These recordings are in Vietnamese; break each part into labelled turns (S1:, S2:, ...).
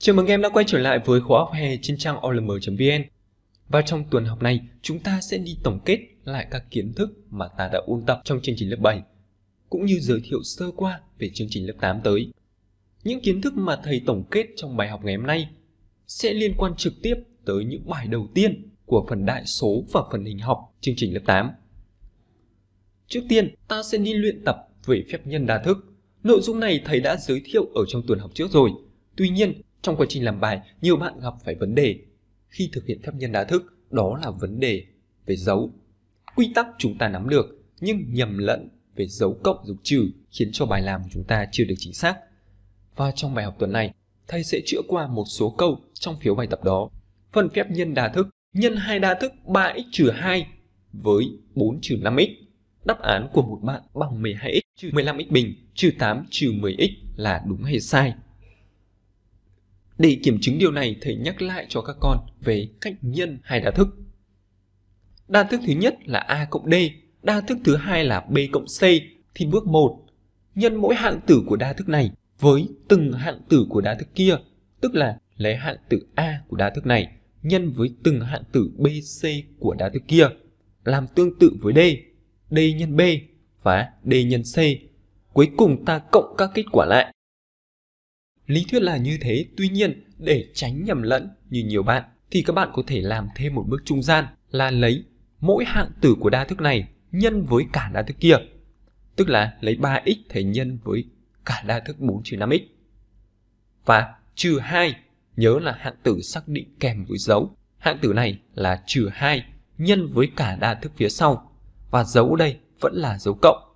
S1: Chào mừng em đã quay trở lại với khóa học hè trên trang olm.vn Và trong tuần học này, chúng ta sẽ đi tổng kết lại các kiến thức mà ta đã ôn tập trong chương trình lớp 7 cũng như giới thiệu sơ qua về chương trình lớp 8 tới. Những kiến thức mà thầy tổng kết trong bài học ngày hôm nay sẽ liên quan trực tiếp tới những bài đầu tiên của phần đại số và phần hình học chương trình lớp 8. Trước tiên, ta sẽ đi luyện tập về phép nhân đa thức. Nội dung này thầy đã giới thiệu ở trong tuần học trước rồi. Tuy nhiên, trong quá trình làm bài, nhiều bạn gặp phải vấn đề khi thực hiện phép nhân đa thức, đó là vấn đề về dấu. Quy tắc chúng ta nắm được nhưng nhầm lẫn về dấu cộng dấu trừ khiến cho bài làm của chúng ta chưa được chính xác. Và trong bài học tuần này, thầy sẽ chữa qua một số câu trong phiếu bài tập đó. Phần phép nhân đa thức, nhân hai đa thức 3x 2 với 4 5x. Đáp án của một bạn bằng 12x 15x bình trừ 8 10x là đúng hay sai? Để kiểm chứng điều này, thầy nhắc lại cho các con về cách nhân hai đa thức. Đa thức thứ nhất là A cộng D, đa thức thứ hai là B cộng C, thì bước 1, nhân mỗi hạng tử của đa thức này với từng hạng tử của đa thức kia, tức là lấy hạng tử A của đa thức này nhân với từng hạng tử b, c của đa thức kia, làm tương tự với D, D nhân B và D nhân C. Cuối cùng ta cộng các kết quả lại Lý thuyết là như thế, tuy nhiên để tránh nhầm lẫn như nhiều bạn thì các bạn có thể làm thêm một bước trung gian là lấy mỗi hạng tử của đa thức này nhân với cả đa thức kia. Tức là lấy 3x thể nhân với cả đa thức 4 trừ 5x. Và trừ 2, nhớ là hạng tử xác định kèm với dấu. Hạng tử này là trừ 2 nhân với cả đa thức phía sau. Và dấu đây vẫn là dấu cộng.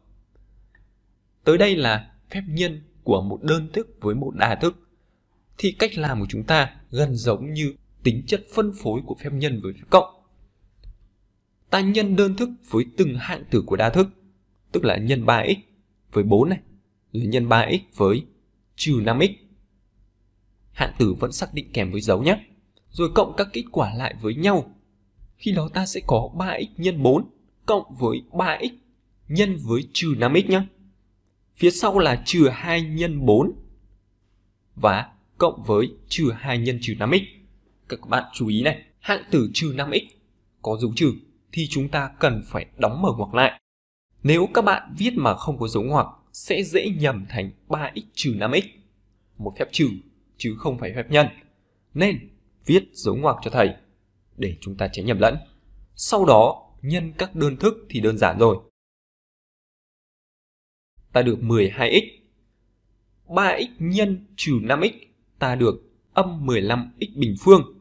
S1: Tới đây là phép nhân của một đơn thức với một đa thức thì cách làm của chúng ta gần giống như tính chất phân phối của phép nhân với phép cộng. Ta nhân đơn thức với từng hạng tử của đa thức, tức là nhân 3x với 4 này, rồi nhân 3x với trừ 5x. Hạng tử vẫn xác định kèm với dấu nhé. Rồi cộng các kết quả lại với nhau. Khi đó ta sẽ có 3x nhân 4 cộng với 3x nhân với trừ 5x nhé. Phía sau là trừ 2 nhân 4 và cộng với trừ 2 nhân trừ 5x. Các bạn chú ý này, hạng tử trừ 5x có dấu trừ thì chúng ta cần phải đóng mở ngoặc lại. Nếu các bạn viết mà không có dấu ngoặc sẽ dễ nhầm thành 3x trừ 5x, một phép trừ chứ không phải phép nhân. Nên viết dấu ngoặc cho thầy để chúng ta tránh nhầm lẫn. Sau đó nhân các đơn thức thì đơn giản rồi ta được 12x. 3x nhân trừ 5x ta được âm 15x bình phương.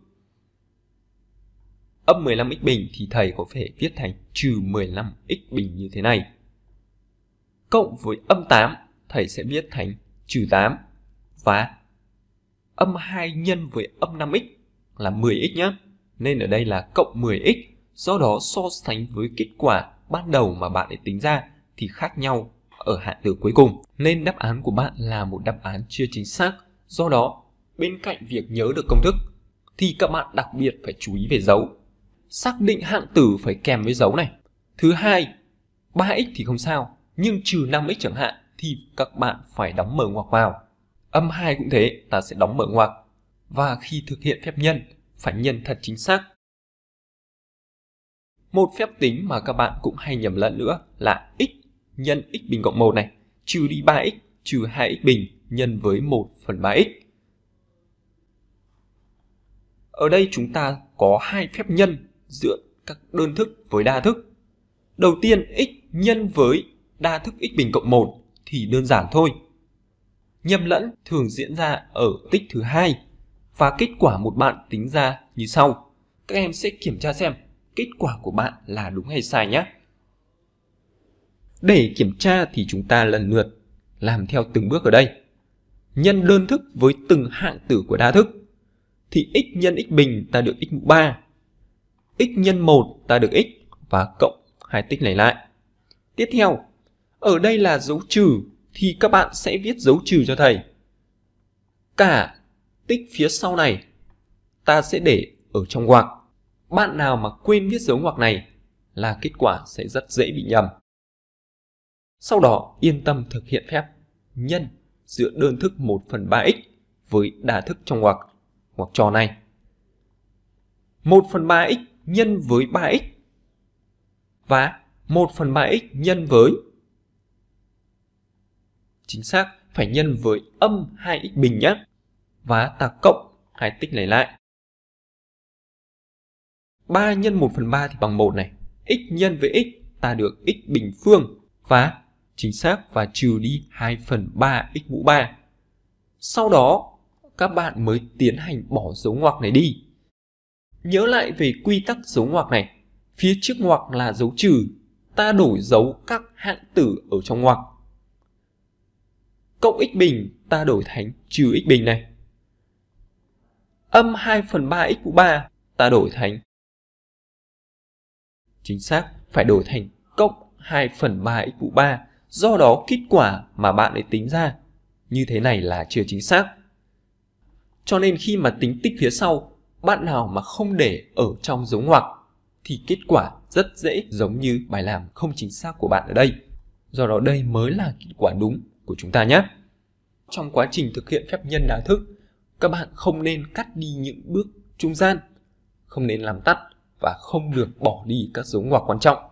S1: Âm 15x bình thì thầy có thể viết thành trừ 15x bình như thế này. Cộng với âm 8 thầy sẽ viết thành trừ 8 và âm 2 nhân với âm 5x là 10x nhé. Nên ở đây là cộng 10x, do đó so sánh với kết quả ban đầu mà bạn ấy tính ra thì khác nhau ở hạn từ cuối cùng. Nên đáp án của bạn là một đáp án chưa chính xác. Do đó, bên cạnh việc nhớ được công thức, thì các bạn đặc biệt phải chú ý về dấu. Xác định hạn tử phải kèm với dấu này. Thứ hai, 3x thì không sao, nhưng trừ 5x chẳng hạn thì các bạn phải đóng mở ngoặc vào. Âm 2 cũng thế, ta sẽ đóng mở ngoặc. Và khi thực hiện phép nhân, phải nhân thật chính xác. Một phép tính mà các bạn cũng hay nhầm lẫn nữa là x nhân x bình cộng 1 này trừ đi 3x trừ 2x bình nhân với 1 phần 3x. Ở đây chúng ta có hai phép nhân giữa các đơn thức với đa thức. Đầu tiên x nhân với đa thức x bình cộng 1 thì đơn giản thôi. Nhầm lẫn thường diễn ra ở tích thứ hai và kết quả một bạn tính ra như sau. Các em sẽ kiểm tra xem kết quả của bạn là đúng hay sai nhé. Để kiểm tra thì chúng ta lần lượt làm theo từng bước ở đây. Nhân đơn thức với từng hạng tử của đa thức thì x nhân x bình ta được x mũ 3. x nhân 1 ta được x và cộng hai tích này lại. Tiếp theo, ở đây là dấu trừ thì các bạn sẽ viết dấu trừ cho thầy. Cả tích phía sau này ta sẽ để ở trong ngoặc. Bạn nào mà quên viết dấu ngoặc này là kết quả sẽ rất dễ bị nhầm. Sau đó yên tâm thực hiện phép nhân giữa đơn thức 1 phần 3x với đa thức trong ngoặc ngoặc trò này. 1 phần 3x nhân với 3x và 1 phần 3x nhân với chính xác phải nhân với âm 2x bình nhé và ta cộng hai tích này lại 3 nhân 1 phần 3 thì bằng 1 này x nhân với x ta được x bình phương và chính xác và trừ đi 2 phần 3 x mũ 3. Sau đó, các bạn mới tiến hành bỏ dấu ngoặc này đi. Nhớ lại về quy tắc dấu ngoặc này. Phía trước ngoặc là dấu trừ, ta đổi dấu các hạng tử ở trong ngoặc. Cộng x bình ta đổi thành trừ x bình này. Âm 2 phần 3 x mũ 3 ta đổi thành chính xác phải đổi thành cộng 2 phần 3 x mũ 3 Do đó kết quả mà bạn ấy tính ra như thế này là chưa chính xác. Cho nên khi mà tính tích phía sau, bạn nào mà không để ở trong dấu ngoặc thì kết quả rất dễ giống như bài làm không chính xác của bạn ở đây. Do đó đây mới là kết quả đúng của chúng ta nhé. Trong quá trình thực hiện phép nhân đa thức, các bạn không nên cắt đi những bước trung gian, không nên làm tắt và không được bỏ đi các dấu ngoặc quan trọng.